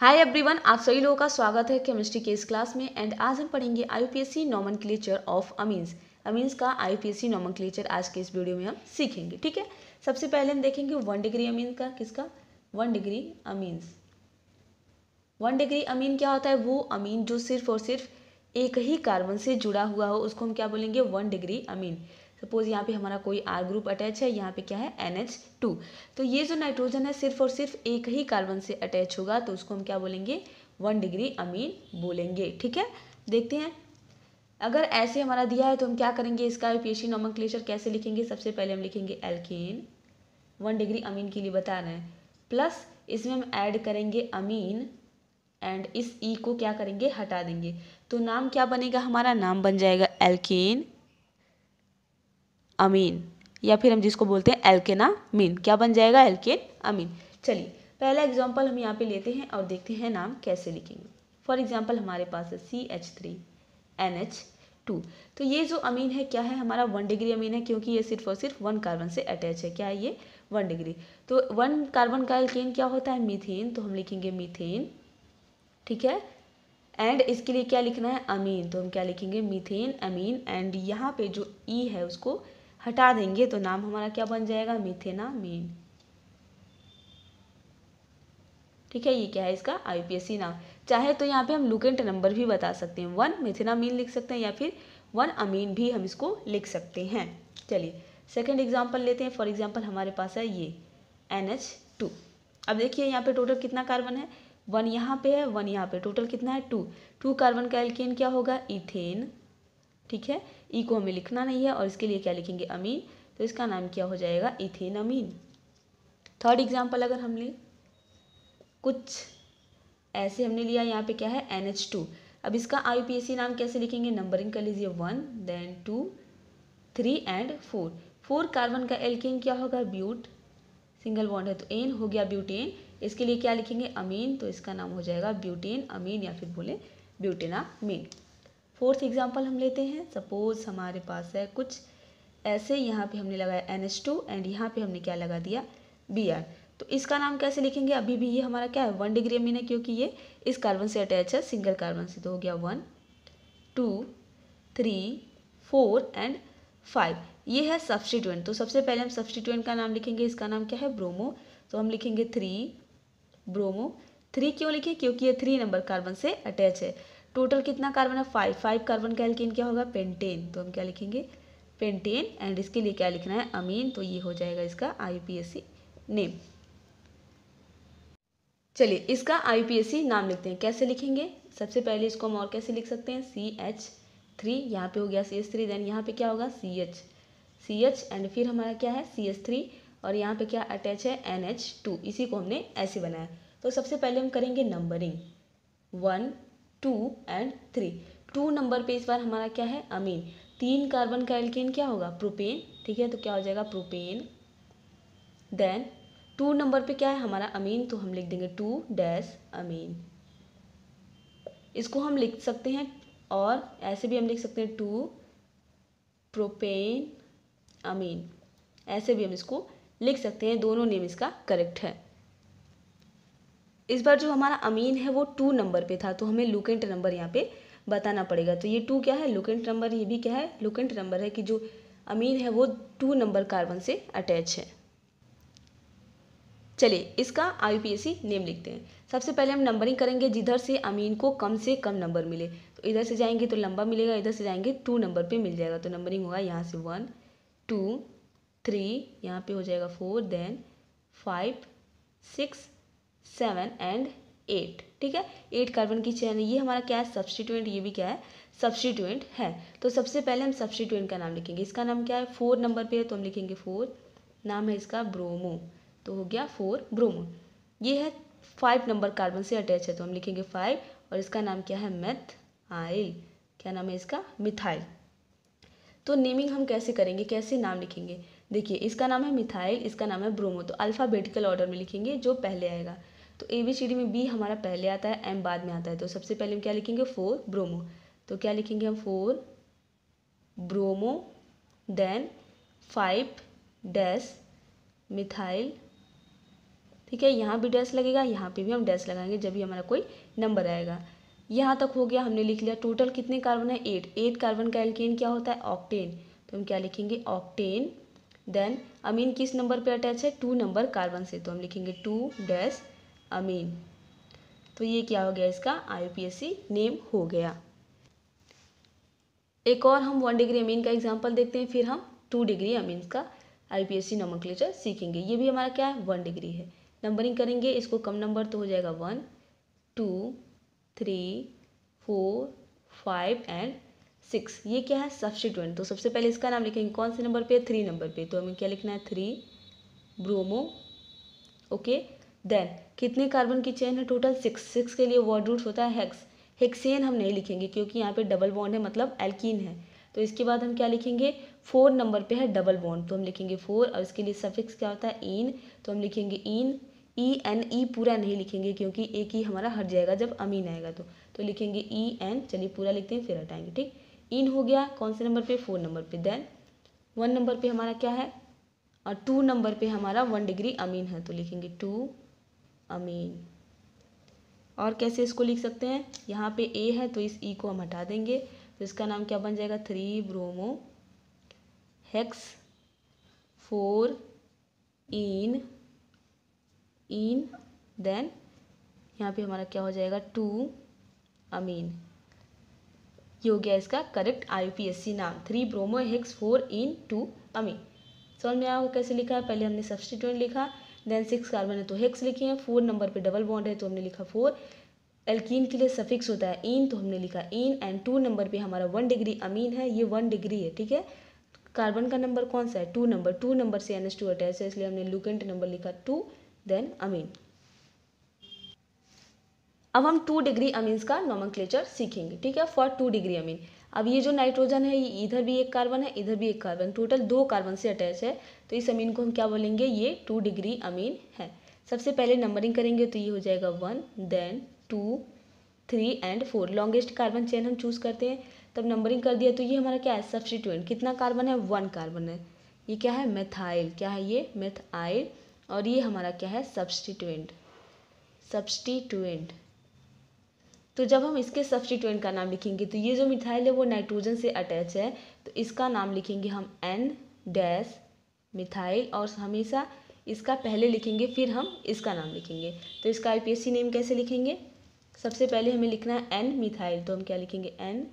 Hi everyone आप सभी लोगों का स्वागत है केमिस्ट्री के इस क्लास में एंड आज हम पढ़ेंगे IUPAC nomenclature of amines amines का आईपीएससी नॉमनक्लेचर आज के इस वीडियो में हम सीखेंगे ठीक है सबसे पहले हम देखेंगे वन डिग्री अमीन का किसका one degree amines one degree amine क्या होता है वो अमीन जो सिर्फ और सिर्फ एक ही कार्बन से जुड़ा हुआ हो उसको हम क्या बोलेंगे वन डिग्री अमीन सपोज़ यहाँ पे हमारा कोई आर ग्रुप अटैच है यहाँ पे क्या है एन एच टू तो ये जो नाइट्रोजन है सिर्फ और सिर्फ एक ही कार्बन से अटैच होगा तो उसको हम क्या बोलेंगे वन डिग्री अमीन बोलेंगे ठीक है देखते हैं अगर ऐसे हमारा दिया है तो हम क्या करेंगे इसका पीएचडी क्लेशर कैसे लिखेंगे सबसे पहले हम लिखेंगे एल्किन वन डिग्री अमीन के लिए बता रहे हैं प्लस इसमें हम ऐड करेंगे अमीन एंड इस ई e को क्या करेंगे हटा देंगे तो नाम क्या बनेगा हमारा नाम बन जाएगा एल्किन अमीन या फिर हम जिसको बोलते हैं एल्केना मीन क्या बन जाएगा एल्केन अमीन चलिए पहला एग्जाम्पल हम यहाँ पे लेते हैं और देखते हैं नाम कैसे लिखेंगे फॉर एग्जाम्पल हमारे पास है C H three N H two तो ये जो अमीन है क्या है हमारा वन डिग्री अमीन है क्योंकि ये सिर्फ और सिर्फ वन कार्बन से अटैच है क्या है ये वन डिग्री तो वन कार्बन का एल्केन क्या होता है मीथेन तो हम लिखेंगे मीथेन ठीक है एंड इसके लिए क्या लिखना है अमीन तो हम क्या लिखेंगे मीथेन अमीन एंड यहाँ पे जो ई e है उसको हटा देंगे तो नाम हमारा क्या बन जाएगा मिथेनामीन ठीक है ये क्या है इसका आईपीएससी नाम चाहे तो यहाँ पे हम लुकेंट नंबर भी बता सकते हैं वन मिथेनामीन लिख सकते हैं या फिर वन अमीन भी हम इसको लिख सकते हैं चलिए सेकेंड एग्जाम्पल लेते हैं फॉर एग्जाम्पल हमारे पास है ये एन एच टू अब देखिए यहाँ पे टोटल कितना कार्बन है वन यहाँ पे है वन यहाँ पे टोटल कितना है टू टू कार्बन का एल्केन क्या होगा इथेन ठीक है ई e को हमें लिखना नहीं है और इसके लिए क्या लिखेंगे अमीन तो इसका नाम क्या हो जाएगा इथेन अमीन थर्ड एग्जाम्पल अगर हम लें कुछ ऐसे हमने लिया यहाँ पे क्या है एन एच टू अब इसका आई नाम कैसे लिखेंगे नंबरिंग कर लीजिए one then two three and four four carbon का एल्केन क्या होगा ब्यूट सिंगल बॉन्ड है तो एन हो गया ब्यूटेन इसके लिए क्या लिखेंगे अमीन तो इसका नाम हो जाएगा ब्यूटेन अमीन या फिर बोले ब्यूटेना मीन फोर्थ एग्जाम्पल हम लेते हैं सपोज़ हमारे पास है कुछ ऐसे यहाँ पे हमने लगाया एन एच टू एंड यहाँ पे हमने क्या लगा दिया बी आर तो इसका नाम कैसे लिखेंगे अभी भी ये हमारा क्या है वन डिग्री अमीन है क्योंकि ये इस कार्बन से अटैच है सिंगल कार्बन से तो हो गया one two three four and five ये है सब्सटीट्यूएंट तो सबसे पहले हम सब्सटीट्यूएंट का नाम लिखेंगे इसका नाम क्या है ब्रोमो तो हम लिखेंगे थ्री ब्रोमो थ्री क्यों लिखे क्योंकि ये थ्री नंबर कार्बन से अटैच है टोटल कितना कार्बन है फाइव फाइव कार्बन का एल्किन क्या होगा पेंटेन तो हम क्या लिखेंगे पेंटेन एंड इसके लिए क्या लिखना है अमीन तो ये हो जाएगा इसका आई नेम चलिए इसका आई नाम लिखते हैं कैसे लिखेंगे सबसे पहले इसको हम और कैसे लिख सकते हैं सी एच थ्री यहाँ पे हो गया सी एच थ्री देन यहाँ पे क्या होगा C H C H and फिर हमारा क्या है सी एच थ्री और यहाँ पे क्या अटैच है एन एच टू इसी को हमने ऐसे बनाया तो सबसे पहले हम करेंगे numbering one two and three two number पे इस बार हमारा क्या है अमीन तीन कार्बन का एल्केन क्या होगा प्रोपेन ठीक है तो क्या हो जाएगा प्रोपेन देन टू नंबर पे क्या है हमारा अमीन तो हम लिख देंगे टू डैश अमीन इसको हम लिख सकते हैं और ऐसे भी हम लिख सकते हैं टू प्रोपेन अमीन ऐसे भी हम इसको लिख सकते हैं दोनों नेम इसका करेक्ट है इस बार जो हमारा अमीन है वो टू नंबर पे था तो हमें लुकेंट नंबर यहाँ पे बताना पड़ेगा तो ये टू क्या है लुकेंट नंबर ये भी क्या है लुकेंट नंबर है कि जो अमीन है वो टू नंबर कार्बन से अटैच है चलिए इसका सी नेम लिखते हैं सबसे पहले हम नंबरिंग करेंगे जिधर से अमीन को कम से कम नंबर मिले तो इधर से जाएंगे तो लंबा मिलेगा इधर से जाएंगे टू नंबर पे मिल जाएगा तो नंबरिंग होगा यहाँ से वन टू थ्री यहाँ पे हो जाएगा four then five six seven and eight ठीक है एट कार्बन की चैन ये हमारा क्या है सब्सटीट्यूएंट ये भी क्या है सब्सटीट्यूएंट है तो सबसे पहले हम सब्सटीट्यूएंट का नाम लिखेंगे इसका नाम क्या है फोर नंबर पे है तो हम लिखेंगे फोर नाम है इसका ब्रोमो तो हो गया फोर ब्रोमो ये है फाइव नंबर कार्बन से अटैच है तो हम लिखेंगे फाइव और इसका नाम क्या है मेथ आइल क्या नाम है इसका मिथाइल तो नेमिंग हम कैसे करेंगे कैसे नाम लिखेंगे देखिए इसका नाम है मिथाइल इसका नाम है ब्रोमो तो अल्फ़ाबेटिकल ऑर्डर में लिखेंगे जो पहले आएगा तो ए बी सी डी में बी हमारा पहले आता है एम बाद में आता है तो सबसे पहले हम क्या लिखेंगे फोर ब्रोमो तो क्या लिखेंगे हम four bromo then five dash methyl ठीक है यहाँ भी डैश लगेगा यहाँ पे भी हम डैश लगाएंगे जब भी हमारा कोई नंबर आएगा यहाँ तक हो गया हमने लिख लिया टोटल कितने कार्बन है एट एट कार्बन का एल्केन क्या होता है ऑक्टेन तो हम क्या लिखेंगे ऑक्टेन देन अमीन किस नंबर पे अटैच है टू नंबर कार्बन से तो हम लिखेंगे टू डैश अमीन तो ये क्या हो गया इसका आईयूपीएससी नेम हो गया एक और हम वन डिग्री अमीन का एग्जाम्पल देखते हैं फिर हम टू डिग्री अमीन का आईपीएससी नोमोक्लेचर सीखेंगे ये भी हमारा क्या है वन डिग्री है नंबरिंग करेंगे इसको कम नंबर तो हो जाएगा one two three four five and six ये क्या है सब्सिट्यूएंट तो सबसे पहले इसका नाम लिखेंगे कौन से नंबर पे थ्री नंबर पे तो हमें क्या लिखना है three bromo okay okay? Then कितने कार्बन की चेन है टोटल सिक्स सिक्स के लिए वर्ड रूट होता है हेक्स हेक्सेन हम नहीं लिखेंगे क्योंकि यहाँ पे डबल बॉन्ड है मतलब एल्कीन है तो इसके बाद हम क्या लिखेंगे फोर नंबर पे है डबल बॉन्ड तो हम लिखेंगे फोर और इसके लिए सफिक्स क्या होता है इन तो हम लिखेंगे इन ई एन ई पूरा नहीं लिखेंगे क्योंकि एक ही हमारा हट जाएगा जब अमीन आएगा तो तो लिखेंगे ई e, एन चलिए पूरा लिखते हैं फिर हटाएंगे ठीक इन हो गया कौन से नंबर पे फोर नंबर पे देन वन नंबर पे हमारा क्या है और टू नंबर पे हमारा वन डिग्री अमीन है तो लिखेंगे टू अमीन और कैसे इसको लिख सकते हैं यहाँ पे ए है तो इस ई e को हम हटा देंगे तो इसका नाम क्या बन जाएगा three bromo hex four ene ene then यहाँ पे हमारा क्या हो जाएगा टू अमीन ये हो गया इसका करेक्ट आईयूपीएससी नाम three bromo hex four ene two amine समझ में आया कैसे लिखा है पहले हमने सब्सटीट्यूट लिखा देन सिक्स कार्बन है तो हेक्स लिखे हैं फोर नंबर पे डबल बॉन्ड है तो हमने लिखा फोर एल्कीन के लिए सफिक्स होता है इन तो हमने लिखा इन एंड टू नंबर पे हमारा वन डिग्री अमीन है ये वन डिग्री है ठीक है कार्बन का नंबर कौन सा है टू नंबर टू नंबर से एन एस टू अटैच है इसलिए हमने लुकेंट नंबर लिखा टू देन अमीन अब हम टू डिग्री अमीन का नॉमन सीखेंगे ठीक है फॉर टू डिग्री अमीन अब ये जो नाइट्रोजन है ये इधर भी एक कार्बन है इधर भी एक कार्बन टोटल दो कार्बन से अटैच है तो इस अमीन को हम क्या बोलेंगे ये टू डिग्री अमीन है सबसे पहले नंबरिंग करेंगे तो ये हो जाएगा one then two three and four longest carbon chain हम चूज़ करते हैं तब नंबरिंग कर दिया तो ये हमारा क्या है सब्सटीट्यूंट कितना कार्बन है वन कार्बन है ये क्या है मेथाइल क्या है ये मेथाइल और ये हमारा क्या है सब्सटीट्यूएंट सब्सटीटेंट तो जब हम इसके सब्सटीटेंट का नाम लिखेंगे तो ये जो मिथाइल है वो नाइट्रोजन से अटैच है तो इसका नाम लिखेंगे हम एन डैश मिथाइल और हमेशा इसका पहले लिखेंगे फिर हम इसका नाम लिखेंगे तो इसका आई नेम कैसे लिखेंगे सबसे पहले हमें लिखना है एन मिथाइल तो हम क्या लिखेंगे एन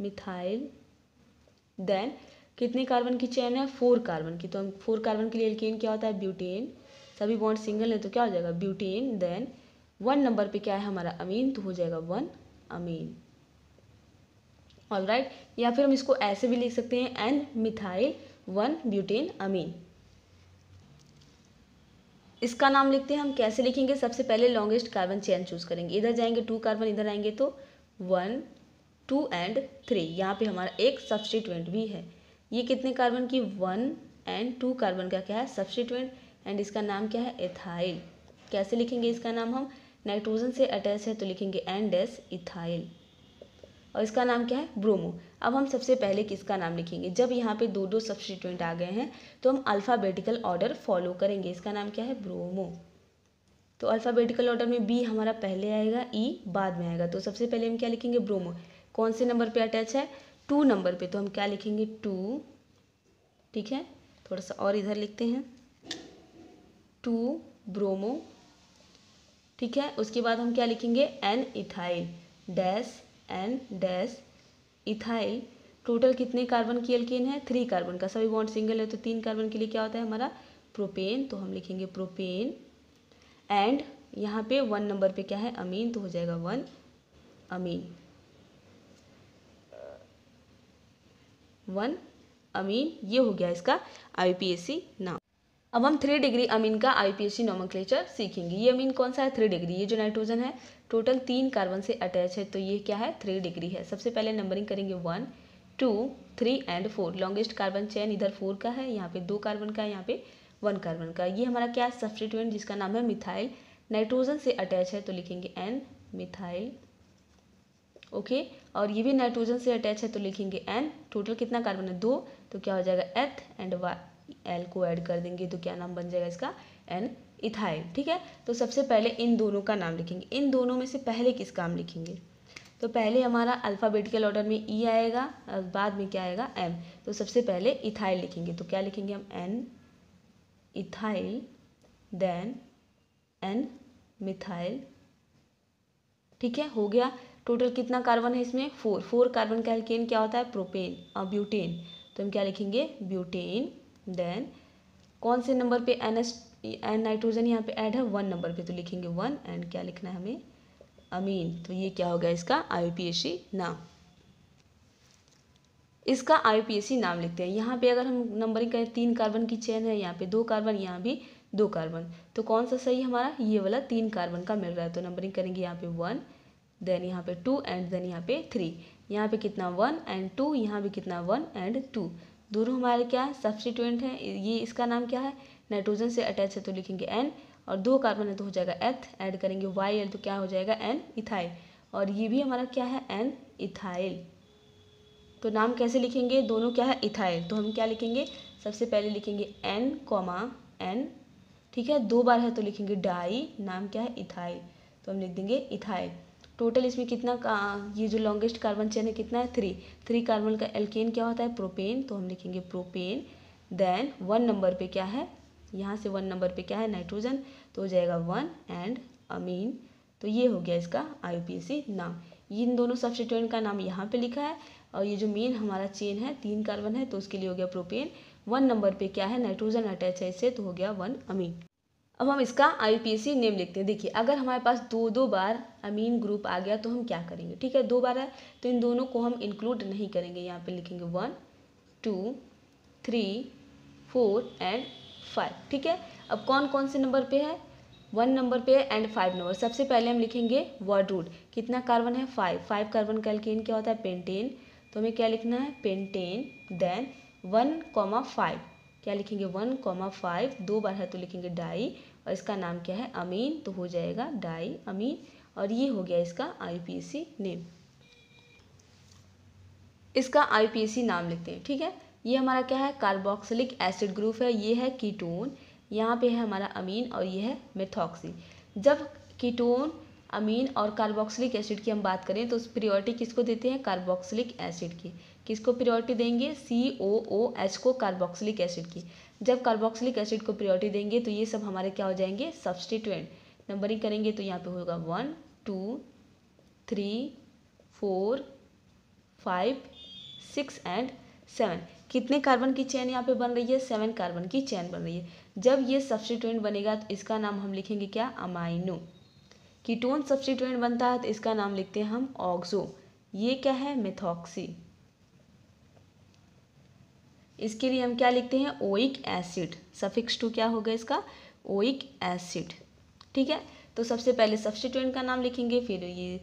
मिथाइल देन कितने कार्बन की चैन है फोर कार्बन की तो हम फोर कार्बन के लिए एल्केन क्या होता है ब्यूटेन सभी बॉन्ड सिंगल है तो क्या हो जाएगा ब्यूटेन देन वन नंबर पे क्या है हमारा अमीन तो हो जाएगा वन अमीन ऑल राइट या फिर हम इसको ऐसे भी लिख सकते हैं N methyl one butane amine इसका नाम लिखते हैं हम कैसे लिखेंगे सबसे पहले लॉन्गेस्ट कार्बन चेन चूज करेंगे इधर जाएंगे टू कार्बन इधर आएंगे तो वन टू एंड थ्री यहाँ पे हमारा एक सब्सटीट्यूएंट भी है ये कितने कार्बन की वन एंड टू कार्बन का क्या है सब्सटीट्यूएंट एंड इसका नाम क्या है इथाइल कैसे लिखेंगे इसका नाम हम नाइट्रोजन से अटैच है तो लिखेंगे एंड एस इथाइल और इसका नाम क्या है ब्रोमो अब हम सबसे पहले किसका नाम लिखेंगे जब यहाँ पे दो दो सब्सिट्यूंट आ गए हैं तो हम अल्फ़ाबेटिकल ऑर्डर फॉलो करेंगे इसका नाम क्या है ब्रोमो तो अल्फ़ाबेटिकल ऑर्डर में बी हमारा पहले आएगा ई e बाद में आएगा तो सबसे पहले हम क्या लिखेंगे ब्रोमो कौन से नंबर पर अटैच है टू नंबर पर तो हम क्या लिखेंगे टू ठीक है थोड़ा सा और इधर लिखते हैं टू ब्रोमो ठीक है उसके बाद हम क्या लिखेंगे N ethyl dash and dash ethyl total कितने कार्बन की एल्केन है थ्री कार्बन का सभी बॉन्ड सिंगल है तो तीन कार्बन के लिए क्या होता है हमारा प्रोपेन तो हम लिखेंगे प्रोपेन एंड यहाँ पे वन नंबर पे क्या है अमीन तो हो जाएगा वन अमीन वन अमीन ये हो गया इसका आईपीएससी नाम अब हम थ्री डिग्री अमीन का आईपीएससी नॉमनक्लेचर सीखेंगे ये अमीन कौन सा है थ्री डिग्री ये जो नाइट्रोजन है टोटल तीन कार्बन से अटैच है तो ये क्या है थ्री डिग्री है सबसे पहले नंबरिंग करेंगे one two three and four longest carbon chain इधर फोर का है यहाँ पे दो कार्बन का है यहाँ पे वन कार्बन का ये हमारा क्या है सब्सटीट्यूएंट जिसका नाम है मिथाइल नाइट्रोजन से अटैच है तो लिखेंगे एन मिथाइल ओके और ये भी नाइट्रोजन से अटैच है तो लिखेंगे एन टोटल कितना कार्बन है दो तो क्या हो जाएगा एथ एंड वाई एल को ऐड कर देंगे तो क्या नाम बन जाएगा इसका एन इथाइल ठीक है तो सबसे पहले इन दोनों का नाम लिखेंगे इन दोनों में से पहले किस काम लिखेंगे तो पहले हमारा अल्फ़ाबेटिकल ऑर्डर में ई e आएगा और बाद में क्या आएगा एम तो सबसे पहले इथाइल लिखेंगे तो क्या लिखेंगे हम N ethyl then N methyl ठीक है हो गया टोटल कितना कार्बन है इसमें फोर फोर कार्बन का एल्केन क्या होता है प्रोपेन और ब्यूटेन तो हम क्या लिखेंगे ब्यूटेन देन कौन से नंबर पे एन एस एंड नाइट्रोजन यहाँ पे ऐड है वन नंबर पे तो लिखेंगे वन एंड क्या लिखना है हमें अमीन तो ये क्या हो गया इसका आई नाम इसका आई नाम लिखते हैं यहाँ पे अगर हम नंबरिंग करें तीन कार्बन की चेन है यहाँ पे दो कार्बन यहाँ भी दो कार्बन तो कौन सा सही हमारा ये वाला तीन कार्बन का मिल रहा है तो नंबरिंग करेंगे यहाँ पे वन देन यहाँ पे टू एंड देन यहाँ पे थ्री यहाँ पे कितना वन एंड टू यहाँ पे कितना वन एंड टू दोनों हमारे क्या है सब्सटीट्यूएंट हैं ये इसका नाम क्या है नाइट्रोजन से अटैच है तो लिखेंगे एन और दो कार्बन है तो हो जाएगा एथ ऐड करेंगे वाई एल तो क्या हो जाएगा एन इथाइल और ये भी हमारा क्या है एन इथाइल तो नाम कैसे लिखेंगे दोनों क्या है इथाइल तो हम क्या लिखेंगे सबसे पहले लिखेंगे एन कॉमा एन ठीक है दो बार है तो लिखेंगे डाई नाम क्या है इथाइल तो हम लिख देंगे इथाइल टोटल इसमें कितना का ये जो लॉन्गेस्ट कार्बन चेन है कितना है थ्री थ्री कार्बन का एल्केन क्या होता है प्रोपेन तो हम लिखेंगे प्रोपेन देन वन नंबर पे क्या है यहाँ से वन नंबर पे क्या है नाइट्रोजन तो हो जाएगा वन एंड अमीन तो ये हो गया इसका आई नाम इन दोनों सब्सटीट्यूएंट का नाम यहाँ पे लिखा है और ये जो मेन हमारा चेन है तीन कार्बन है तो उसके लिए हो गया प्रोपेन वन नंबर पे क्या है नाइट्रोजन अटैच है इससे तो हो गया वन अमीन अब हम इसका आई नेम लिखते हैं देखिए अगर हमारे पास दो दो बार अमीन ग्रुप आ गया तो हम क्या करेंगे ठीक है दो बार है तो इन दोनों को हम इंक्लूड नहीं करेंगे यहाँ पे लिखेंगे one two three four and five ठीक है अब कौन कौन से नंबर पे है वन नंबर पे है एंड फाइव नंबर सबसे पहले हम लिखेंगे वर्ड रूट कितना कार्बन है फाइव फाइव कार्बन कैल्केन क्या होता है पेंटेन तो हमें क्या लिखना है pentane then one comma five क्या लिखेंगे वन कॉमा फाइव दो बार है तो लिखेंगे डाई और इसका नाम क्या है अमीन तो हो जाएगा डाई अमीन और ये हो गया इसका आईपीएसी नेम इसका आईपीएसी नाम लिखते हैं ठीक है ये हमारा क्या है कार्बोक्सिलिक एसिड ग्रुप है ये है कीटोन यहाँ पे है हमारा अमीन और ये है मेथॉक्सी जब कीटोन अमीन और कार्बोक्सिलिक एसिड की हम बात करें तो उस प्रियोरिटी किसको देते हैं कार्बोक्सिलिक एसिड की किसको प्रियोरिटी देंगे सी ओ ओ एच को कार्बोक्सिलिक एसिड की जब कार्बोक्सिलिक एसिड को प्रियोरिटी देंगे तो ये सब हमारे क्या हो जाएंगे सब्सटीट्यूएंट नंबरिंग करेंगे तो यहाँ पे होगा one two three four five six and seven कितने कार्बन की चैन यहाँ पे बन रही है सेवन कार्बन की चैन बन रही है जब ये सब्सिट्यूंट बनेगा तो इसका नाम हम लिखेंगे क्या अमाइनो कीटोन सब्सिट्यूंट बनता है तो इसका नाम लिखते हैं हम ऑक्सो ये क्या है मेथॉक्सी इसके लिए हम क्या लिखते हैं ओइक एसिड सफिक्स टू क्या होगा इसका ओइक एसिड ठीक है तो सबसे पहले सब्सिट्यूंट का नाम लिखेंगे फिर ये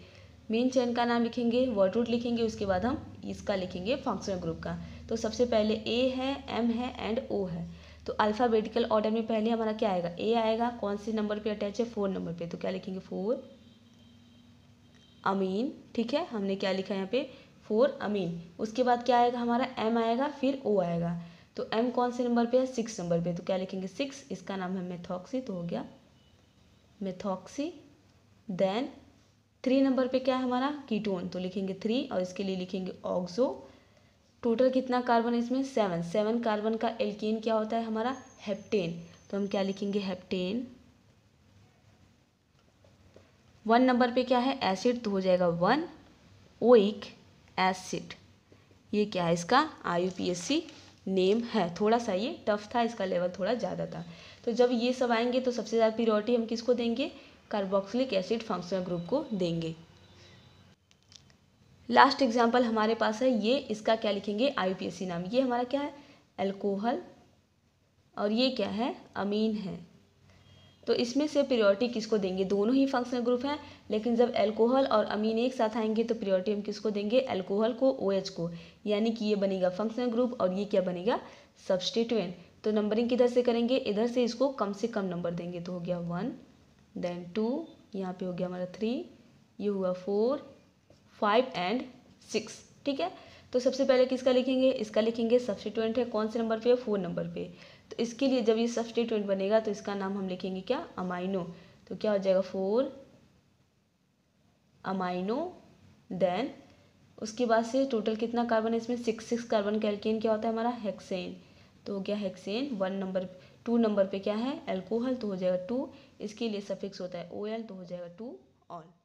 मेन चैन का नाम लिखेंगे वर्टरूट लिखेंगे उसके बाद हम इसका लिखेंगे फंक्शनल ग्रुप का तो सबसे पहले ए है एम है एंड ओ है तो अल्फ़ाबेटिकल ऑर्डर में पहले हमारा क्या आएगा ए आएगा कौन से नंबर पे अटैच है फोर नंबर पे तो क्या लिखेंगे फोर अमीन ठीक है हमने क्या लिखा यहाँ पे फोर अमीन उसके बाद क्या आएगा हमारा एम आएगा फिर ओ आएगा तो एम कौन से नंबर पे है सिक्स नंबर पे तो क्या लिखेंगे सिक्स इसका नाम है मेथॉक्सी तो हो गया मेथॉक्सी देन थ्री नंबर पे क्या है हमारा कीटोन तो लिखेंगे थ्री और इसके लिए लिखेंगे ऑक्सो टोटल कितना कार्बन है इसमें सेवन सेवन कार्बन का एल्किन क्या होता है हमारा हेप्टेन तो हम क्या लिखेंगे हेप्टेन वन नंबर पे क्या है एसिड तो हो जाएगा वन ओइक एसिड ये क्या है इसका आई नेम है थोड़ा सा ये टफ था इसका लेवल थोड़ा ज़्यादा था तो जब ये सब आएंगे तो सबसे ज़्यादा प्योरिटी हम किसको देंगे कार्बोक्सिलिक एसिड फंक्शनल ग्रुप को देंगे लास्ट एग्जाम्पल हमारे पास है ये इसका क्या लिखेंगे आई नाम ये हमारा क्या है एल्कोहल और ये क्या है अमीन है तो इसमें से प्रियोरिटी किसको देंगे दोनों ही फंक्शनल ग्रुप हैं लेकिन जब एल्कोहल और अमीन एक साथ आएंगे तो प्रियोरिटी हम किसको देंगे एल्कोहल को ओ OH को यानी कि ये बनेगा फंक्शनल ग्रुप और ये क्या बनेगा सब्सटिट्यूएंट तो नंबरिंग किधर से करेंगे इधर से इसको कम से कम नंबर देंगे तो हो गया वन देन टू यहाँ पे हो गया हमारा थ्री ये हुआ फोर फाइव एंड सिक्स ठीक है तो सबसे पहले किसका लिखेंगे इसका लिखेंगे सब्सटीट्यूएंट है कौन से नंबर पे फोर नंबर पे तो इसके लिए जब ये सब्सटीट्यूएंट बनेगा तो इसका नाम हम लिखेंगे क्या अमाइनो तो क्या हो जाएगा फोर अमाइनो देन उसके बाद से टोटल कितना कार्बन है इसमें सिक्स सिक्स कार्बन का एल्केन क्या होता है हमारा हेक्सेन तो हो गया hexane one number two number पे क्या है एल्कोहल तो हो जाएगा टू इसके लिए सफिक्स होता है ओ तो हो जाएगा टू ऑल